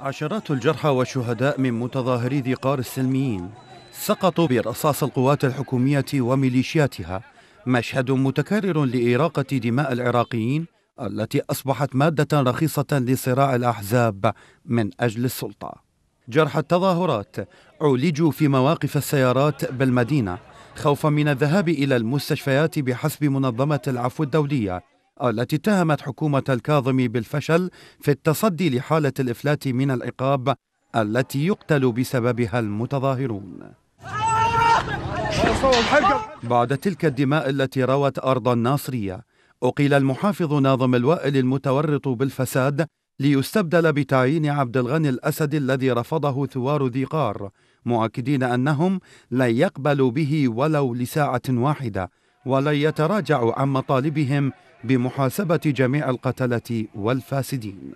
عشرات الجرحى والشهداء من متظاهري ذي قار السلميين سقطوا برصاص القوات الحكومية وميليشياتها مشهد متكرر لإراقة دماء العراقيين التي أصبحت مادة رخيصة لصراع الأحزاب من أجل السلطة جرحى التظاهرات عولجوا في مواقف السيارات بالمدينة خوفا من الذهاب إلى المستشفيات بحسب منظمة العفو الدولية التي اتهمت حكومة الكاظمي بالفشل في التصدي لحالة الإفلات من العقاب التي يقتل بسببها المتظاهرون بعد تلك الدماء التي روت أرض الناصرية أقيل المحافظ ناظم الوائل المتورط بالفساد ليستبدل بتعيين عبد الغني الأسد الذي رفضه ثوار ذي قار مؤكدين أنهم لن يقبلوا به ولو لساعة واحدة ولن يتراجعوا عن مطالبهم بمحاسبة جميع القتلة والفاسدين.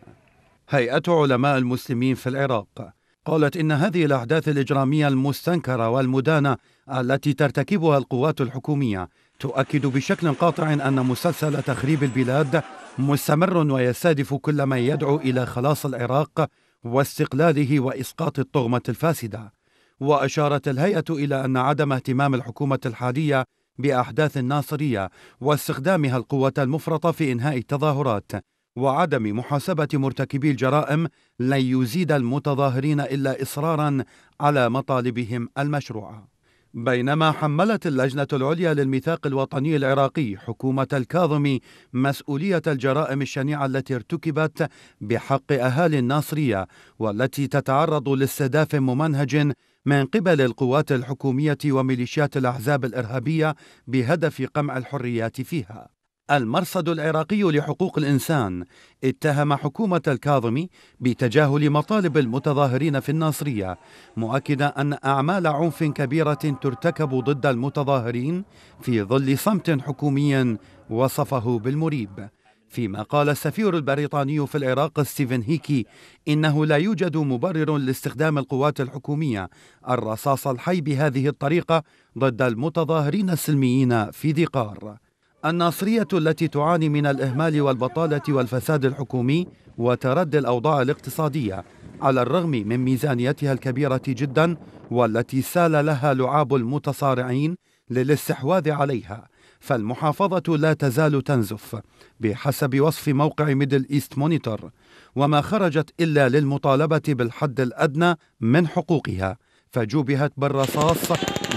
هيئة علماء المسلمين في العراق قالت إن هذه الأحداث الإجرامية المستنكرة والمدانة التي ترتكبها القوات الحكومية تؤكد بشكل قاطع أن مسلسل تخريب البلاد مستمر ويستهدف كل من يدعو إلى خلاص العراق واستقلاله وإسقاط الطغمة الفاسدة. وأشارت الهيئة إلى أن عدم اهتمام الحكومة الحالية باحداث ناصريه واستخدامها القوه المفرطه في انهاء التظاهرات وعدم محاسبه مرتكبي الجرائم لن يزيد المتظاهرين الا اصرارا على مطالبهم المشروعه بينما حملت اللجنة العليا للميثاق الوطني العراقي حكومة الكاظمي مسؤولية الجرائم الشنيعة التي ارتكبت بحق أهالي الناصرية والتي تتعرض لاستهداف ممنهج من قبل القوات الحكومية وميليشيات الأحزاب الإرهابية بهدف قمع الحريات فيها. المرصد العراقي لحقوق الإنسان اتهم حكومة الكاظمي بتجاهل مطالب المتظاهرين في الناصرية، مؤكدا أن أعمال عنف كبيرة ترتكب ضد المتظاهرين في ظل صمت حكومي وصفه بالمريب. فيما قال السفير البريطاني في العراق ستيفن هيكي إنه لا يوجد مبرر لاستخدام القوات الحكومية الرصاص الحي بهذه الطريقة ضد المتظاهرين السلميين في ذي قار الناصرية التي تعاني من الإهمال والبطالة والفساد الحكومي وتردي الأوضاع الاقتصادية على الرغم من ميزانيتها الكبيرة جدا والتي سال لها لعاب المتصارعين للاستحواذ عليها فالمحافظة لا تزال تنزف بحسب وصف موقع ميدل إيست مونيتور وما خرجت إلا للمطالبة بالحد الأدنى من حقوقها فجوبهت بالرصاص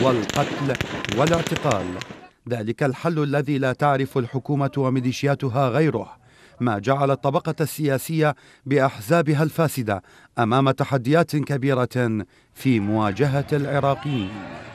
والقتل والاعتقال ذلك الحل الذي لا تعرف الحكومة وميليشياتها غيره ما جعل الطبقة السياسية بأحزابها الفاسدة أمام تحديات كبيرة في مواجهة العراقيين